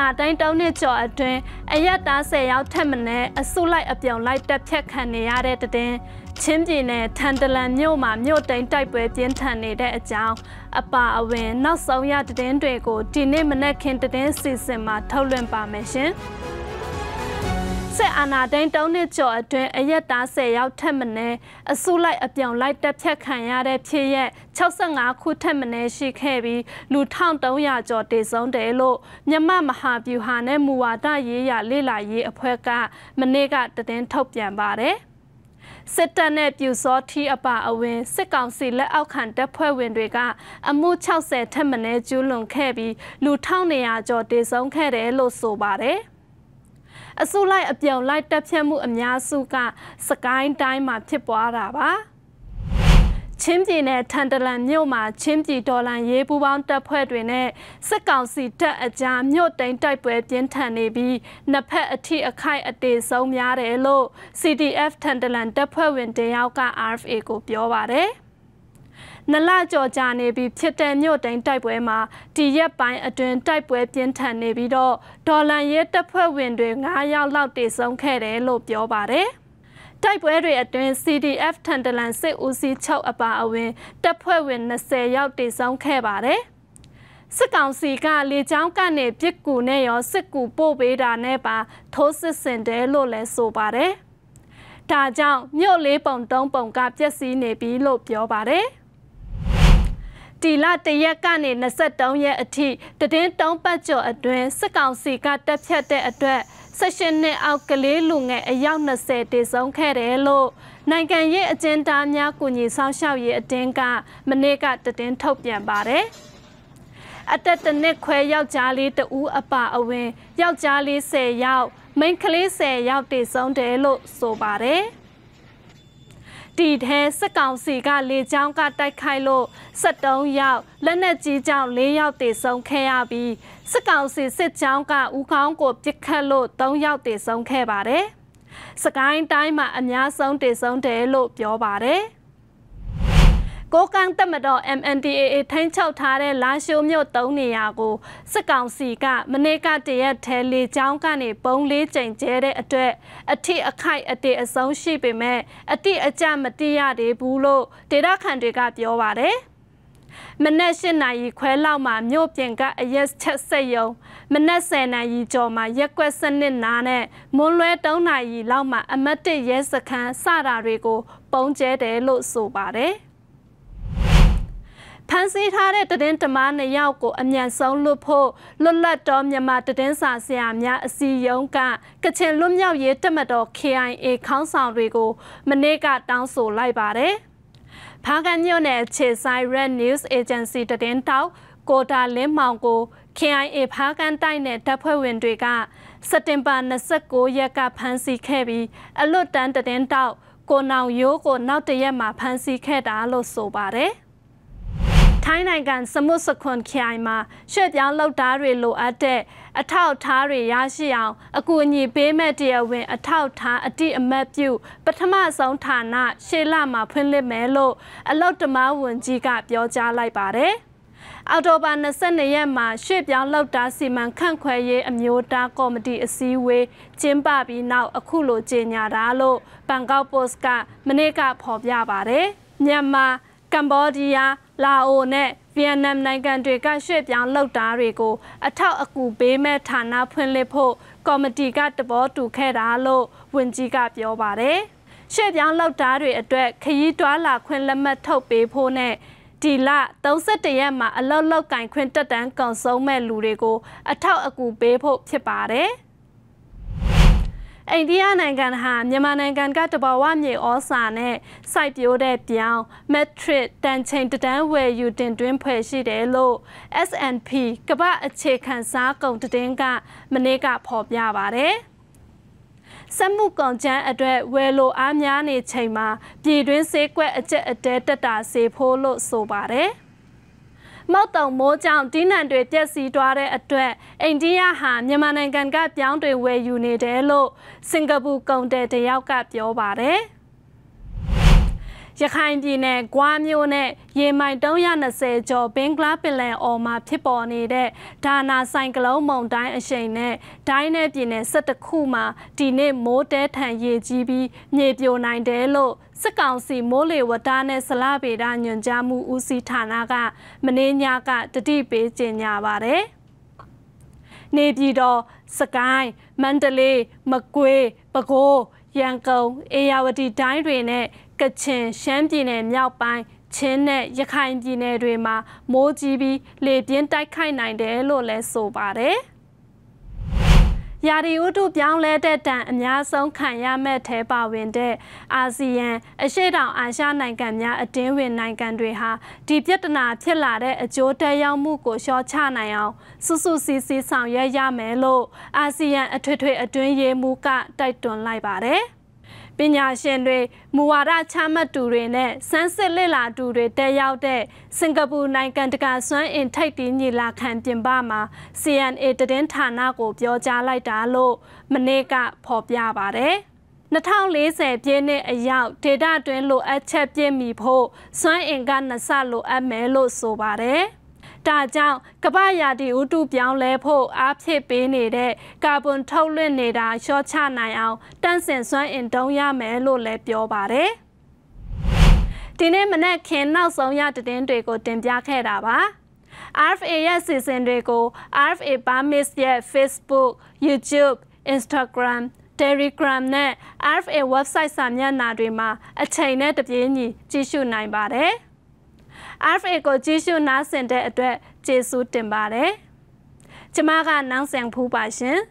နာတိုင်းတောင်းနှစ်ကျော်အတွင်းအရက်သား၁၀ရောက်ထက်မနည်းအစုလိုက်အပြောင်လိုက်တက်ဖြတ်ခံနေရတဲ့တဲ့တင်ချင်းပြည်နယ်ထန်တလန်မြို့မှာမြို့တိန်တိုက်ပွဲပြင်းထန်နေတဲ့အကြောင်းအပါအဝင် နောက်ဆုံးရသတင်းတွေကိုဒီနေ့မနက်ခင်းသတင်းစီစဉ်မှာထုတ်လွှင့်ပါမယ်ရှင်။စစ်အာဏာသိမ်းတုံးနှစ်ကျော်အတွင်းအရက်သား10ရောက်ထက်မနည်းအစုလိုက်အပြောင်လိုက်တက်ဖြတ်ခံရတဲ့ဖြစ်ရက်65ခုထက်မနည်းရှိခဲ့ပြီးလူ1300ကျော်တေဆုံးတယ်လို့မြမမဟာဗျူဟာနဲ့မူဝါဒရေးရာလေ့လာရေးအဖွဲ့ကမနေ့ကသတင်းထုတ်ပြန်ပါတယ်။စစ်တပ်နဲ့ပြူစောထီအပါအဝင်စစ်ကောင်စီလက်အောက်ခံတပ်ဖွဲ့ဝင်တွေက အမှု60ထက်မနည်းကျူးလွန်ခဲ့ပြီးလူ1200ကျော်တေဆုံးခဲ့တယ်လို့ဆိုပါတယ်။အစုလိုက်အပြုံလိုက်တက်ဖြတ်မှုအများစုက စကိုင်းတိုင်းမှာဖြစ်ပွားတာပါချင်းပြည်နယ်ထန်တလန်မြို့မှာချင်းပြည်ဒေါ်လန်ရေးပူးပေါင်းတပ်ဖွဲ့တွေနဲ့စစ်ကောင်စီတပ်အကြားမြို့တိမ်တိုက်ပွဲပြင်းထန်နေပြီးနှစ်ဖက်အထိအခိုက်အတေဆုံးများတယ်လို့ CDF ထန်တလန်တပ်ဖွဲ့ဝင်တယောက်က RFA ကိုပြောပါတယ်။နလကြော်ကြနေပြီးဖြစ်တဲ့မြို့တိန်တိုက်ပွဲမှာတည်ရက်ပိုင်းအတွင်းတိုက်ပွဲပြင်းထန်နေပြီးတော့ဒေါ်လန်ရဲတပ်ဖွဲ့ဝင်တွေ9ယောက်လောက်တေဆုံးခဲ့တယ်လို့ပြောပါတယ်တိုက်ပွဲတွေအတွင်း CDF ထန်တလန်စစ်ဦးစီး6အပါအဝင်တပ်ဖွဲ့ဝင်20ရောက်တေဆုံးခဲ့ပါတယ်စစ်ကောင်စီကလေကြောင်းကနေပြစ်ကူနဲ့ရောစစ်ကူပို့ပေးတာနဲ့ပါထိုးစစ်ဆင်တယ်လို့လည်းဆိုပါတယ်။ဒါကြောင့်မြို့လေးပုံတုံးပုံကပြက်စီးနေပြီလို့ပြောပါတယ်။ဒီလတရက်ကနေ23ရက်အထိတည်င်းတုံးပတ်ကျော်အတွင်းစစ်ကောင်စီကတက်ဖြတ်တဲ့အတွက်ဆက်ရှင်နှစ်အောက်ကလေးလူငယ်အယောက်20တေဆုံးခဲ့တယ်လို့နိုင်ငံရေးအကျဉ်းသားများကုညီဆောင်ရှောက်ရေးအတင်းကမနေ့ကတည်င်းထုတ်ပြန်ပါတယ်အသက်တနစ်ခွဲယောက်ျားလေးတဦးအပါအဝင်ယောက်ျားလေး10ယောက်မိန်းကလေး10ယောက်တည်ဆုံးတယ်လို့ဆိုပါတယ်။ဒီထဲစစ်ကောင်စီကလေကြောင်းကတိုက်ခိုက်လို့73ရောက်လက်နက်ကြီးကြောင့်4ရောက်တေဆုံးခဲ့ရပြီးစစ်ကောင်စီစစ်ကြောင်းကဦးခေါင်းကိုပစ်ခတ်လို့3ရောက်တေဆုံးခဲ့ပါတယ်။စကိုင်းတိုင်းမှာအများဆုံးတေဆုံးတယ်လို့ပြောပါတယ်။ကိုကန့်တက်မတော် MNDAA ထိန်းချုပ်ထားတဲ့လာရှိုးမြို့၃နေရာကိုစစ်ကောင်စီကမနေ့ကတရက်ထဲလေကြောင်းကနေပုံလေးကြိမ်ကျဲတဲ့အတွက်အထိအခိုက်အတေအဆုံးရှိပေမဲ့အတိအကျမတိရသေးဘူးလို့ဒေတာခန်တွေကပြောပါတယ်မနက်၈နာရီခွဲလောက်မှာမြို့ပြင်ကအရက်ချက်ဆက်ယုံမနက်10နာရီကျော်မှာရက်ကွက်စနစ်နာနဲ့မွန်းလွဲ3နာရီလောက်မှာ အမတ်တရဲစခန်းစတာတွေကို ပုံကျဲတယ်လို့ဆိုပါတယ်။ဖမ်းဆီးထားတဲ့တည်င်းတမားနှစ်ယောက်ကိုအမြန်ဆုံးလွတ်ဖို့လွတ်လပ်တော်မြန်မာတည်င်းစာဆရာများအစည်းအရုံးကကချင်လွတ်မြောက်ရေးတပ်မတော် KIA ခေါင်းဆောင်တွေကိုမနေ့ကတောင်းဆိုလိုက်ပါတယ်။ဖာကန်မြို့နယ်ခြေဆိုင် Red News Agency တည်င်းတောက်ကိုတာလင်းမောင်ကို KIA ဖာကန်တိုက်နယ်တပ်ဖွဲ့ဝင်တွေကစက်တင်ဘာ29ရက်ကဖမ်းဆီးခဲ့ပြီးအလွတ်တန်းတည်င်းတောက်ကိုနောင်ရိုးကိုနောက်တရက်မှာဖမ်းဆီးခဲ့တာလို့ဆိုပါတယ်။ထိုင်းနိုင်ငံစမုစခွန်ခိုင်မှာရွှေ့ပြောင်းလုပ်သားတွေလိုအပ်တဲ့အထောက်အထားတွေရရှိအောင် အကူအညီပေးမဲ့တရားဝင် အထောက်အထားအတိအမှတ်ပြု ပထမဆုံးဌာနရှေ့လမှာဖွင့်လှစ်မယ်လို့အလုတ်တမဝန်ကြီးကပြောကြားလိုက်ပါတယ်။အော်တိုဘာ22ရက်မှာရွှေ့ပြောင်းလုပ်သားစီမံခန့်ခွဲရေးအမျိုးသားကော်မတီအစည်းအဝေးကျင်းပပြီးနောက်အခုလိုကြေညာတာလို့ဘန်ကောက်ပို့စ်ကမနေ့ကဖော်ပြပါတယ်။မြန်မာကမ္ဘောဒီးယားလာအိုနဲ့ဗီယက်နမ်နိုင်ငံတွေကရွှေ့ပြောင်းလုပ်သားတွေကို အထောက်အကူပေးမဲ့ဌာနဖွင့်လှစ်ဖို့ကော်မတီကတဘောတူခဲ့တာလို့ဝန်ကြီးကပြောပါတယ်။ရွှေ့ပြောင်းလုပ်သားတွေအတွက်ခရီးတွာလာခွင့်လက်မှတ်ထုတ်ပေးဖို့နဲ့ဒီလ31ရက်မှာအလောက်လောက်ကင်ခွင့်တက်တန်းကုန်ဆုံးမဲ့လူတွေကို အထောက်အကူပေးဖို့ဖြစ်ပါတယ်။အိန္ဒိယနိုင်ငံဟာမြန်မာနိုင်ငံကတဘာဝမြေဩစာနဲ့စိုက်ပျိုးတဲ့ပြောင်းမက်ထရစ်တန်ချိန်တတန်းဝယ်ယူတင်တွင်းဖွဲ့ရှိတယ်လို့ SNP ကမ္ဘာအခြေခံစားကုန်တည်င်းကမနေ့ကဖော်ပြပါတယ်။စက်မှုကောင်ချမ်းအတွက်ဝယ်လိုအားများနေချိန်မှာပြည်တွင်းဈေးကွက်အကျက်အတဲတက်တာဈေးဖိုးလို့ဆိုပါတယ်။မောက်တုံမိုးကြောင့်တင်းနံတွေပျက်စီးသွားတဲ့အတွက်အိန္ဒိယဟာမြန်မာနိုင်ငံကပြောင်းတွေဝယ်ယူနေတယ်လို့စင်ကာပူကုန်တယ်တယောက်ကပြောပါတယ်။ရခိုင်ပြည်နယ်၊ဂွားမြို့နဲ့ရေမိုင်320ကျော်ဘင်္ဂလားပင်လယ်အော်မှာဖြစ်ပေါ်နေတဲ့ဒါနာဆိုင်ကလုန်းမုန်တိုင်းအရှိန်နဲ့ဒိုင်းနယ်ပြည်နယ်17ခုမှာဒီနေ့မိုးတဲထန်ရေကြီးပြီးမြေပြိုနိုင်တယ်လို့စစ်ကောင်စီမိုးလေဝသနဲ့ဆလပေဒညွန်ကြားမှုဦးစီးဌာနကမင်းညကတတိပေးကြေညာပါတယ်။နေပြည်တော်၊စကိုင်း၊မန္တလေး၊မကွေး၊ပဲခူးရန်ကုန်၊အေရဝတီတိုင်းတွေနဲ့ကချင်ရှမ်းပြည်နယ်မြောက်ပိုင်းချင်းနဲ့ရခိုင်ပြည်နယ်တွေမှာမိုးကြီးပြီးလေပြင်းတိုက်ခိုက်နိုင်တယ်လို့လည်းဆိုပါတယ်။ရာဒီဥတုပြောင်းလဲတဲ့တန်အများဆုံးခံရမဲ့ထဲပါဝင်တဲ့အာဆီယံအရှေ့တောင်အာရှနိုင်ငံများအတင်းဝင်နိုင်ငံတွေဟာဒီပြဿနာဖြစ်လာတဲ့အကျိုးတက်ရောက်မှုကိုလျှော့ချနိုင်အောင် စုစုစည်းစည်းဆောင်ရွက်ရမယ်လို့အာဆီယံအထွေထွေအတွင်းရေးမှူးကတိုက်တွန်းလိုက်ပါတယ်။ပညာရှင်တွေမူဝါဒချမှတ်သူတွေနဲ့စမ်းစစ်လေ့လာသူတွေတက်ရောက်တဲ့စင်ကာပူနိုင်ငံတကာစွမ်းအင်ထိပ်တီးညီလာခံပြင်ပမှာ CNA တည်င်းဌာနကိုပြောကြားလိုက်တာလို့မနေ့ကဖော်ပြပါတယ်။2040ပြည့်နှစ်အရောက် data တွင်လိုအပ်ချက်ပြည့်မီဖို့စွမ်းအင်ကနှစ်ဆလိုအပ်မယ်လို့ဆိုပါတယ်။ဒါကြောင့်ကမ္ဘာရာသီဥတုပြောင်းလဲဖို့အားဖြည့်ပေးနေတဲ့ကာဗွန်ထုတ်လွှင့်နေတာလျှော့ချနိုင်အောင်တန့်စင်စွမ်းအင်တုံးရမယ်လို့လည်းပြောပါတယ်ဒီနေ့မနက်ခင်းနောက်ဆုံးရသတင်းတွေကို တင်ပြခဲ့တာပါ RFA ရဲ့စီစဉ်တွေကို RFA Burmese ရဲ့ Facebook, YouTube, Instagram, Telegram နဲ့ RFA website စာမျက်နှာတွေမှာအချိန်နဲ့တပြေးညီကြည့်ရှုနိုင်ပါတယ်။ RFA ကိုကြည့်ရှုနားဆင်တဲ့အတွက်ကျေးဇူးတင်ပါတယ်။ကျမကနောင်ဆန်ဖူးပါရှင်။